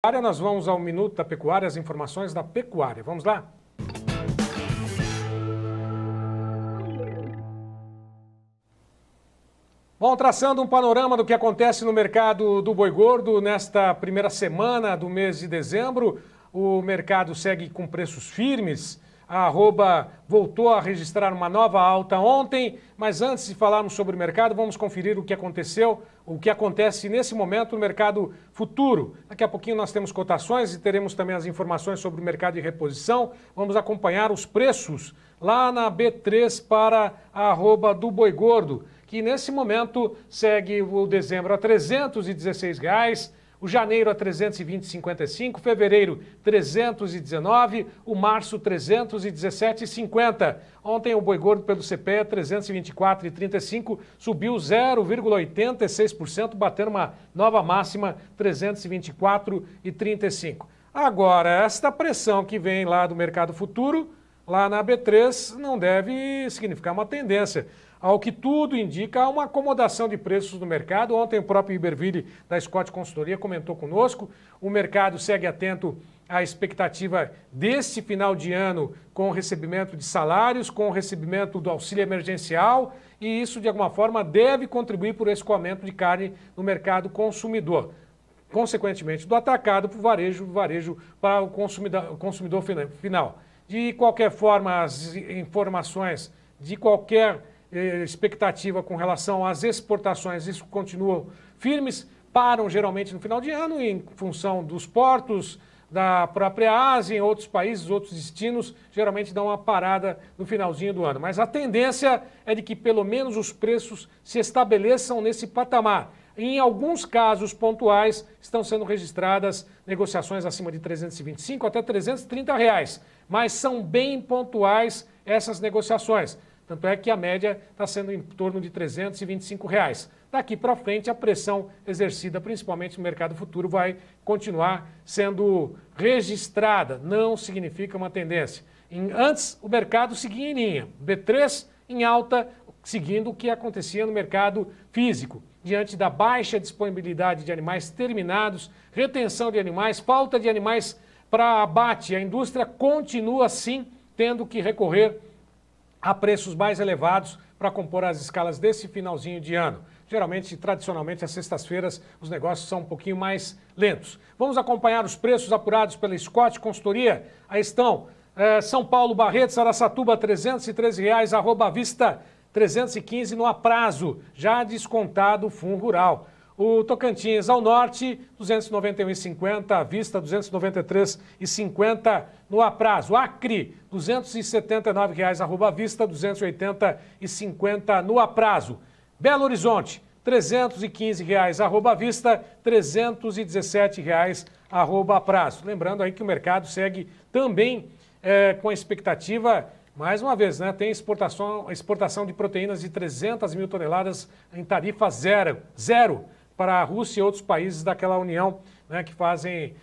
Pecuária, nós vamos ao Minuto da Pecuária, as informações da pecuária. Vamos lá? Bom, traçando um panorama do que acontece no mercado do boi gordo nesta primeira semana do mês de dezembro, o mercado segue com preços firmes a arroba voltou a registrar uma nova alta ontem, mas antes de falarmos sobre o mercado, vamos conferir o que aconteceu, o que acontece nesse momento no mercado futuro. Daqui a pouquinho nós temos cotações e teremos também as informações sobre o mercado de reposição. Vamos acompanhar os preços lá na B3 para a arroba do Boi Gordo, que nesse momento segue o dezembro a R$ 316. Reais, o janeiro a 320,55, fevereiro 319, o março 317,50. Ontem o boi gordo pelo CPE 324,35 subiu 0,86%, batendo uma nova máxima 324,35. Agora, esta pressão que vem lá do mercado futuro, lá na B3, não deve significar uma tendência. Ao que tudo indica, há uma acomodação de preços no mercado. Ontem o próprio Iberville, da Scott Consultoria, comentou conosco. O mercado segue atento à expectativa deste final de ano com o recebimento de salários, com o recebimento do auxílio emergencial, e isso, de alguma forma, deve contribuir para o escoamento de carne no mercado consumidor consequentemente, do atacado para o varejo, varejo para o consumidor, consumidor final. De qualquer forma, as informações de qualquer eh, expectativa com relação às exportações, isso continua firmes, param geralmente no final de ano em função dos portos, da própria Ásia, em outros países, outros destinos, geralmente dão uma parada no finalzinho do ano. Mas a tendência é de que pelo menos os preços se estabeleçam nesse patamar. Em alguns casos pontuais, estão sendo registradas negociações acima de 325 até 330 reais, mas são bem pontuais essas negociações. Tanto é que a média está sendo em torno de R$ 325. Reais. Daqui para frente, a pressão exercida principalmente no mercado futuro vai continuar sendo registrada. Não significa uma tendência. Em, antes, o mercado seguia em linha. B3 em alta, seguindo o que acontecia no mercado físico. Diante da baixa disponibilidade de animais terminados, retenção de animais, falta de animais para abate, a indústria continua, sim, tendo que recorrer a preços mais elevados para compor as escalas desse finalzinho de ano. Geralmente, tradicionalmente, às sextas-feiras, os negócios são um pouquinho mais lentos. Vamos acompanhar os preços apurados pela Scott Consultoria. Aí estão é, São Paulo, Barreto, Aracatuba R$ 313,00, arroba à vista, 315 no aprazo, já descontado o fundo rural. O Tocantins ao norte, 291,50. Vista, 293,50 no aprazo. Acre, R$ 279,00 arroba vista, 280,50 no aprazo. Belo Horizonte, R$ 315,00 arroba vista, R$ 317,00 arroba aprazo. Lembrando aí que o mercado segue também é, com a expectativa mais uma vez, né, tem exportação, exportação de proteínas de 300 mil toneladas em tarifa zero, zero para a Rússia e outros países daquela União né, que fazem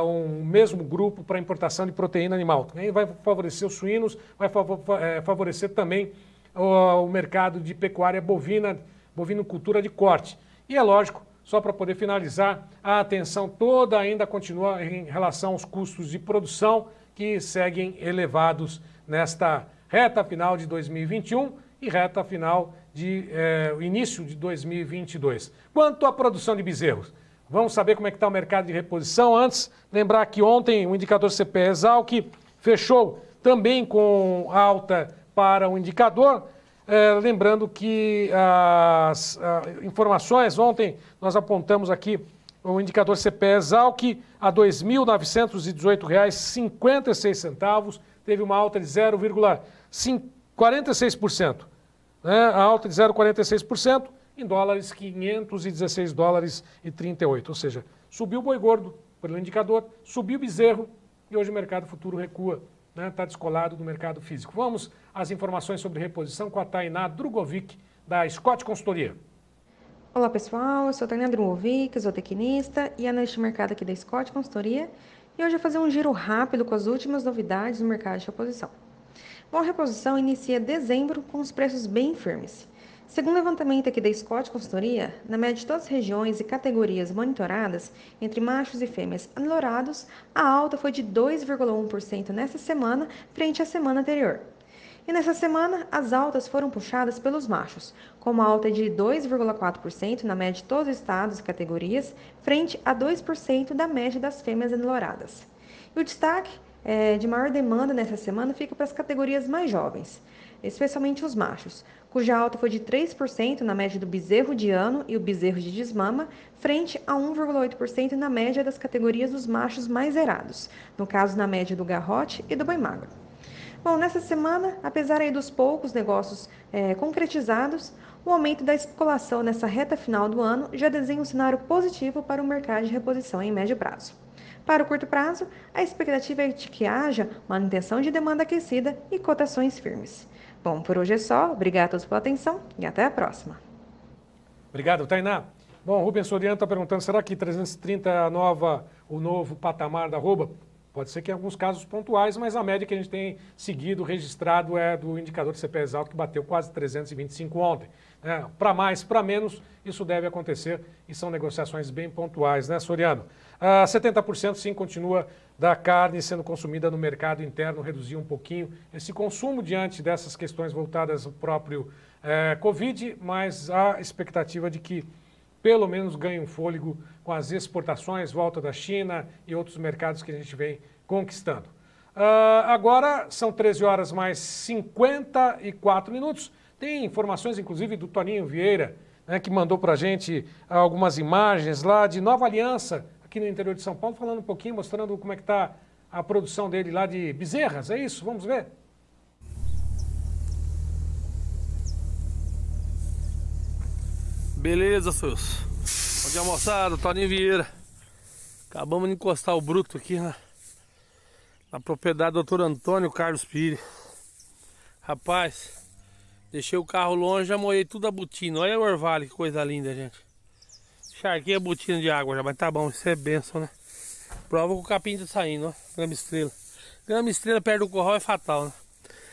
uh, um mesmo grupo para importação de proteína animal. Vai favorecer os suínos, vai eh, favorecer também o, o mercado de pecuária bovina, bovinocultura de corte. E é lógico, só para poder finalizar, a atenção toda ainda continua em relação aos custos de produção que seguem elevados nesta reta final de 2021 e reta final de eh, início de 2022. Quanto à produção de bezerros, vamos saber como é que está o mercado de reposição. Antes, lembrar que ontem o indicador CPE Exalc fechou também com alta para o indicador. Eh, lembrando que as, as informações, ontem nós apontamos aqui o indicador CPE Exalc a R$ 2.918,56, teve uma alta de 0,46% né, a alta de 0,46%, em dólares 516 dólares e 38, ou seja, subiu o boi gordo pelo indicador, subiu o bezerro e hoje o mercado futuro recua, está né, tá descolado do mercado físico. Vamos às informações sobre reposição com a Tainá Drugovic, da Scott Consultoria. Olá pessoal, eu sou a Tainá Drugovic, tecnista e analista de mercado aqui da Scott Consultoria e hoje eu vou fazer um giro rápido com as últimas novidades do mercado de reposição uma reposição inicia dezembro com os preços bem firmes. Segundo o levantamento aqui da Scott Consultoria, na média de todas as regiões e categorias monitoradas, entre machos e fêmeas anelorados, a alta foi de 2,1% nesta semana frente à semana anterior. E nessa semana, as altas foram puxadas pelos machos, com uma alta de 2,4% na média de todos os estados e categorias, frente a 2% da média das fêmeas enlouradas. E o destaque é, de maior demanda nessa semana fica para as categorias mais jovens, especialmente os machos, cuja alta foi de 3% na média do bezerro de ano e o bezerro de desmama, frente a 1,8% na média das categorias dos machos mais erados, no caso na média do garrote e do boi magro. Bom, nessa semana, apesar aí dos poucos negócios é, concretizados, o aumento da especulação nessa reta final do ano já desenha um cenário positivo para o mercado de reposição em médio prazo. Para o curto prazo, a expectativa é de que haja manutenção de demanda aquecida e cotações firmes. Bom, por hoje é só. Obrigado a todos pela atenção e até a próxima. Obrigado, Tainá. Bom, Rubens Soriano está perguntando, será que 330 é a nova, o novo patamar da rouba? Pode ser que em alguns casos pontuais, mas a média que a gente tem seguido, registrado, é do indicador de CPS alto, que bateu quase 325 ontem. É, né? para mais, para menos, isso deve acontecer e são negociações bem pontuais, né, Soriano? Ah, 70% sim continua da carne sendo consumida no mercado interno, reduziu um pouquinho esse consumo diante dessas questões voltadas ao próprio eh, Covid, mas a expectativa de que pelo menos ganhe um fôlego com as exportações, volta da China e outros mercados que a gente vem conquistando. Uh, agora são 13 horas mais 54 minutos. Tem informações, inclusive, do Toninho Vieira, né, que mandou para a gente algumas imagens lá de Nova Aliança, aqui no interior de São Paulo, falando um pouquinho, mostrando como é que está a produção dele lá de bezerras. É isso? Vamos ver? Beleza, seus. Bom dia, é moçada. Toninho Vieira. Acabamos de encostar o bruto aqui na, né? na propriedade do Dr. Antônio Carlos Pires. Rapaz, deixei o carro longe, já moei tudo a botina. Olha o orvalho, que coisa linda, gente. Charquei a botina de água já, mas tá bom, isso é benção, né? Prova que o capim tá saindo, ó. Grama estrela. Grama estrela perto do corral é fatal, né?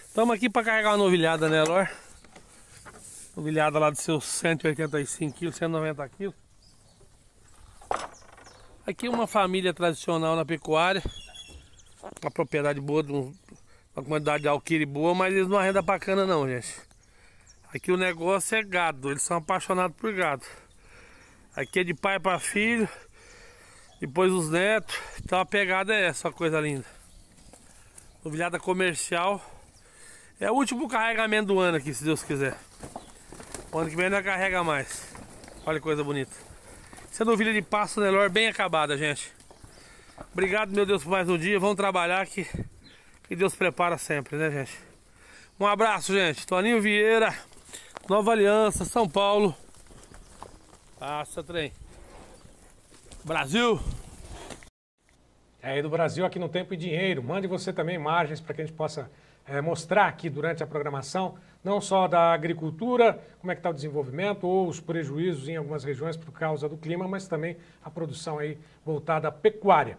Estamos aqui para carregar uma novilhada nela, ó novilhada lá de seus 185 quilos, 190 quilos. Aqui é uma família tradicional na pecuária, uma propriedade boa, uma comunidade de alquire boa, mas eles não arrendam bacana não, gente. Aqui o negócio é gado, eles são apaixonados por gado. Aqui é de pai para filho, depois os netos, então a pegada é essa, coisa linda. Novilhada comercial, é o último carregamento do ano aqui, se Deus quiser. O ano que vem não carrega mais. Olha que coisa bonita. Essa novilha de passo Nelor bem acabada, gente. Obrigado, meu Deus, por mais um dia. Vamos trabalhar aqui. que Deus prepara sempre, né, gente? Um abraço, gente. Toninho Vieira, Nova Aliança, São Paulo. Passa, trem. Brasil! É aí do Brasil, aqui no Tempo e Dinheiro. Mande você também imagens para que a gente possa é, mostrar aqui durante a programação, não só da agricultura, como é que está o desenvolvimento ou os prejuízos em algumas regiões por causa do clima, mas também a produção aí voltada à pecuária.